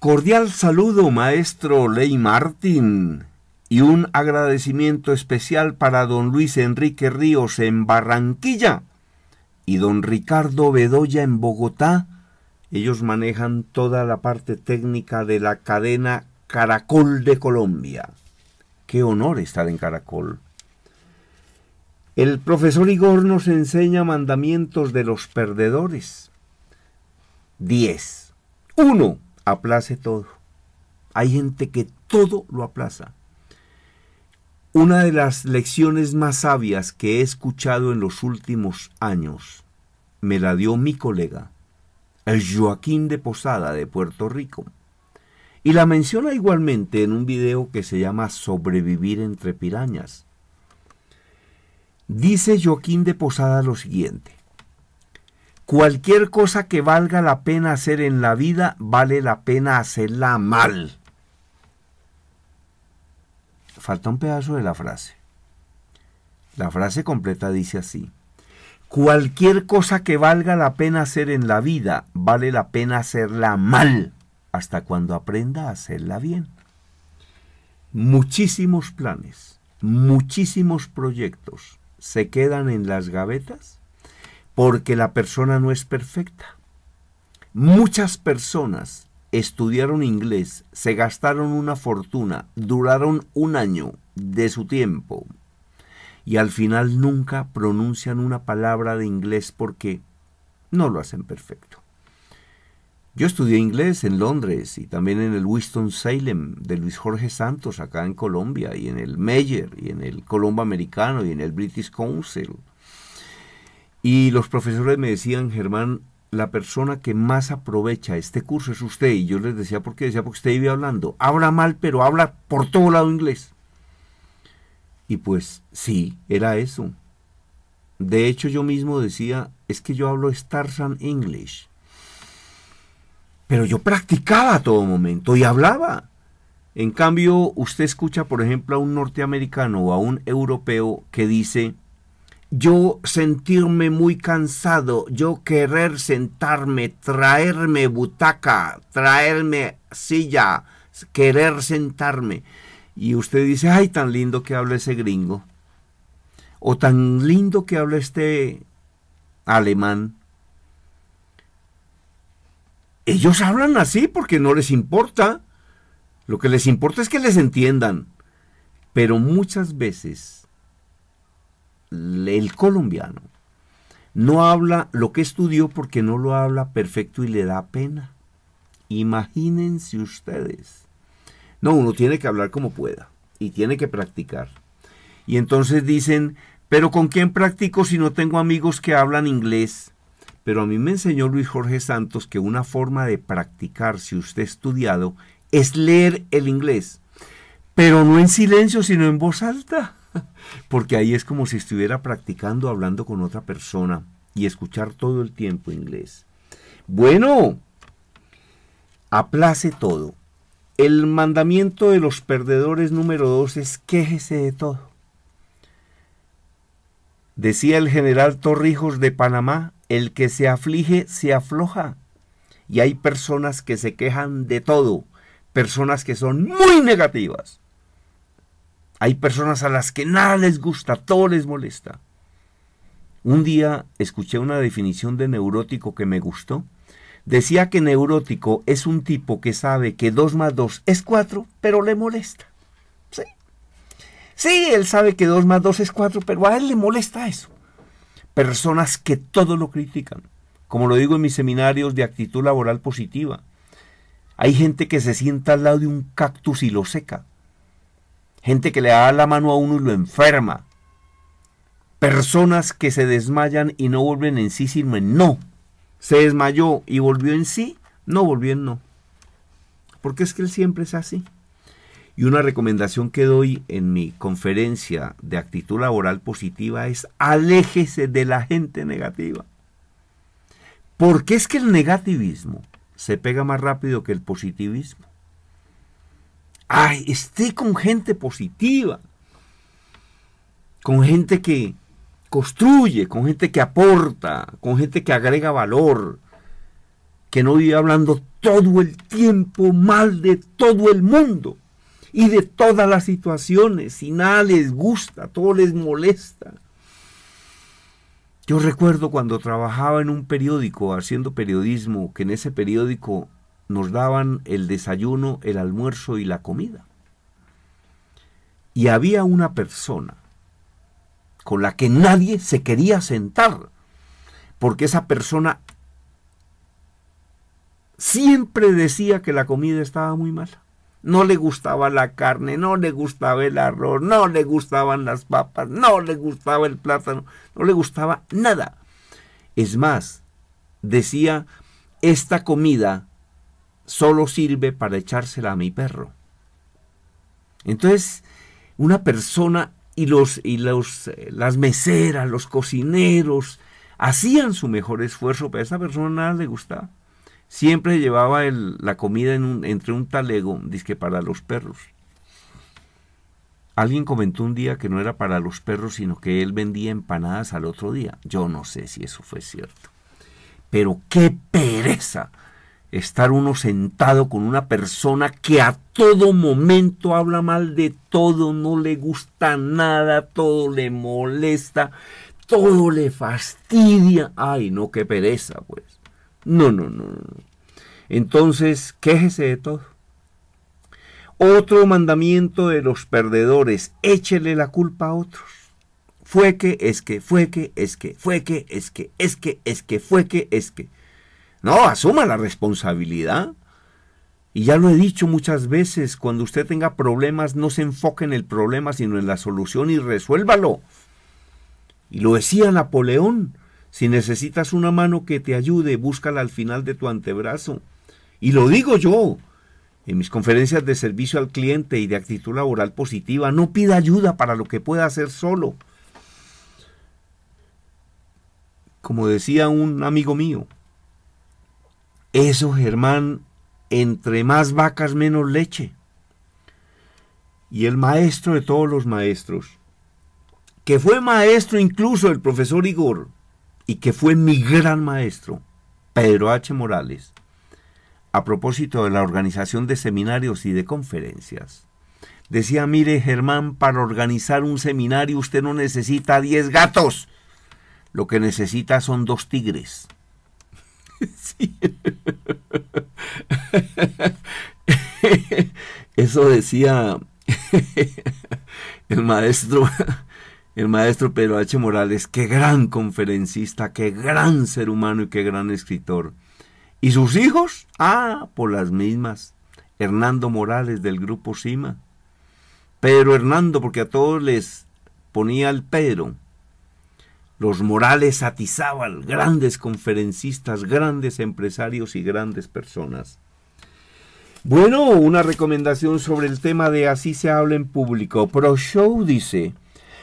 Cordial saludo, maestro Ley Martín, y un agradecimiento especial para don Luis Enrique Ríos en Barranquilla y don Ricardo Bedoya en Bogotá. Ellos manejan toda la parte técnica de la cadena Caracol de Colombia. Qué honor estar en Caracol. El profesor Igor nos enseña mandamientos de los perdedores. 10. 1 aplace todo. Hay gente que todo lo aplaza. Una de las lecciones más sabias que he escuchado en los últimos años me la dio mi colega, el Joaquín de Posada de Puerto Rico. Y la menciona igualmente en un video que se llama Sobrevivir entre pirañas. Dice Joaquín de Posada lo siguiente. Cualquier cosa que valga la pena hacer en la vida, vale la pena hacerla mal. Falta un pedazo de la frase. La frase completa dice así. Cualquier cosa que valga la pena hacer en la vida, vale la pena hacerla mal hasta cuando aprenda a hacerla bien. Muchísimos planes, muchísimos proyectos se quedan en las gavetas porque la persona no es perfecta. Muchas personas estudiaron inglés, se gastaron una fortuna, duraron un año de su tiempo y al final nunca pronuncian una palabra de inglés porque no lo hacen perfecto. Yo estudié inglés en Londres y también en el Winston-Salem de Luis Jorge Santos acá en Colombia y en el Meyer y en el Colombo Americano y en el British Council y los profesores me decían, Germán, la persona que más aprovecha este curso es usted. Y yo les decía, ¿por qué? Decía, porque usted iba hablando. Habla mal, pero habla por todo lado inglés. Y pues sí, era eso. De hecho, yo mismo decía, es que yo hablo Starzan English. Pero yo practicaba a todo momento y hablaba. En cambio, usted escucha, por ejemplo, a un norteamericano o a un europeo que dice, yo sentirme muy cansado, yo querer sentarme, traerme butaca, traerme silla, querer sentarme. Y usted dice, ay, tan lindo que habla ese gringo. O tan lindo que habla este alemán. Ellos hablan así porque no les importa. Lo que les importa es que les entiendan. Pero muchas veces el colombiano no habla lo que estudió porque no lo habla perfecto y le da pena. Imagínense ustedes. No, uno tiene que hablar como pueda y tiene que practicar. Y entonces dicen, pero ¿con quién practico si no tengo amigos que hablan inglés? Pero a mí me enseñó Luis Jorge Santos que una forma de practicar si usted ha estudiado es leer el inglés, pero no en silencio, sino en voz alta. porque ahí es como si estuviera practicando hablando con otra persona y escuchar todo el tiempo inglés. Bueno, aplace todo. El mandamiento de los perdedores número dos es quejese de todo. Decía el general Torrijos de Panamá, el que se aflige se afloja. Y hay personas que se quejan de todo, personas que son muy negativas. Hay personas a las que nada les gusta, todo les molesta. Un día escuché una definición de neurótico que me gustó. Decía que neurótico es un tipo que sabe que 2 más 2 es 4, pero le molesta. Sí. Sí, él sabe que 2 más 2 es 4, pero a él le molesta eso. Personas que todo lo critican. Como lo digo en mis seminarios de actitud laboral positiva. Hay gente que se sienta al lado de un cactus y lo seca gente que le da la mano a uno y lo enferma, personas que se desmayan y no vuelven en sí, sino en no. Se desmayó y volvió en sí, no volvió en no. Porque es que él siempre es así. Y una recomendación que doy en mi conferencia de actitud laboral positiva es aléjese de la gente negativa. Porque es que el negativismo se pega más rápido que el positivismo. Ay, esté con gente positiva, con gente que construye, con gente que aporta, con gente que agrega valor, que no vive hablando todo el tiempo mal de todo el mundo y de todas las situaciones, si nada les gusta, todo les molesta. Yo recuerdo cuando trabajaba en un periódico haciendo periodismo, que en ese periódico nos daban el desayuno, el almuerzo y la comida. Y había una persona con la que nadie se quería sentar, porque esa persona siempre decía que la comida estaba muy mala. No le gustaba la carne, no le gustaba el arroz, no le gustaban las papas, no le gustaba el plátano, no le gustaba nada. Es más, decía, esta comida solo sirve para echársela a mi perro. Entonces, una persona y, los, y los, eh, las meseras, los cocineros, hacían su mejor esfuerzo, pero a esa persona nada le gustaba. Siempre llevaba la comida un, entre un talego, disque para los perros. Alguien comentó un día que no era para los perros, sino que él vendía empanadas al otro día. Yo no sé si eso fue cierto. Pero qué pereza estar uno sentado con una persona que a todo momento habla mal de todo, no le gusta nada, todo le molesta, todo le fastidia. Ay, no, qué pereza, pues. No, no, no, no. Entonces, quéjese de todo. Otro mandamiento de los perdedores, échele la culpa a otros. Fue que, es que, fue que, es que, fue que, es que, es que, es que, fue que, es que. No, asuma la responsabilidad. Y ya lo he dicho muchas veces, cuando usted tenga problemas, no se enfoque en el problema, sino en la solución y resuélvalo. Y lo decía Napoleón, si necesitas una mano que te ayude, búscala al final de tu antebrazo. Y lo digo yo, en mis conferencias de servicio al cliente y de actitud laboral positiva, no pida ayuda para lo que pueda hacer solo. Como decía un amigo mío, eso, Germán, entre más vacas menos leche. Y el maestro de todos los maestros, que fue maestro incluso el profesor Igor, y que fue mi gran maestro, Pedro H. Morales, a propósito de la organización de seminarios y de conferencias. Decía, mire Germán, para organizar un seminario usted no necesita 10 gatos, lo que necesita son dos tigres. Eso decía el maestro, el maestro Pedro H. Morales, qué gran conferencista, qué gran ser humano y qué gran escritor. ¿Y sus hijos? Ah, por las mismas. Hernando Morales del grupo CIMA. Pedro Hernando, porque a todos les ponía el Pedro los Morales atizaban, grandes conferencistas, grandes empresarios y grandes personas. Bueno, una recomendación sobre el tema de así se habla en público. Pro Show dice,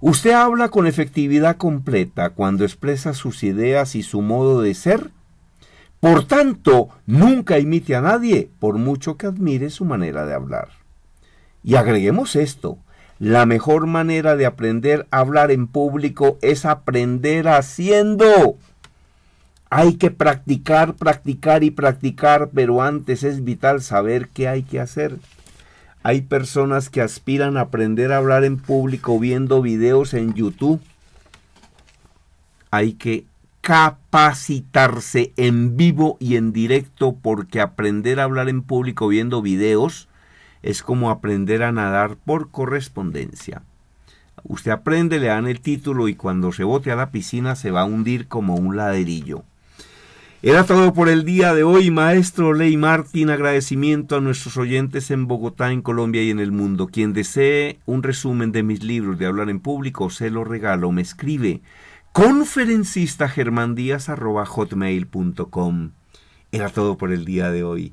usted habla con efectividad completa cuando expresa sus ideas y su modo de ser. Por tanto, nunca imite a nadie, por mucho que admire su manera de hablar. Y agreguemos esto, la mejor manera de aprender a hablar en público es aprender haciendo. Hay que practicar, practicar y practicar, pero antes es vital saber qué hay que hacer. Hay personas que aspiran a aprender a hablar en público viendo videos en YouTube. Hay que capacitarse en vivo y en directo porque aprender a hablar en público viendo videos es como aprender a nadar por correspondencia. Usted aprende, le dan el título y cuando se bote a la piscina se va a hundir como un laderillo. Era todo por el día de hoy, maestro Ley Martín. Agradecimiento a nuestros oyentes en Bogotá, en Colombia y en el mundo. Quien desee un resumen de mis libros de hablar en público, se lo regalo, me escribe conferencista Era todo por el día de hoy.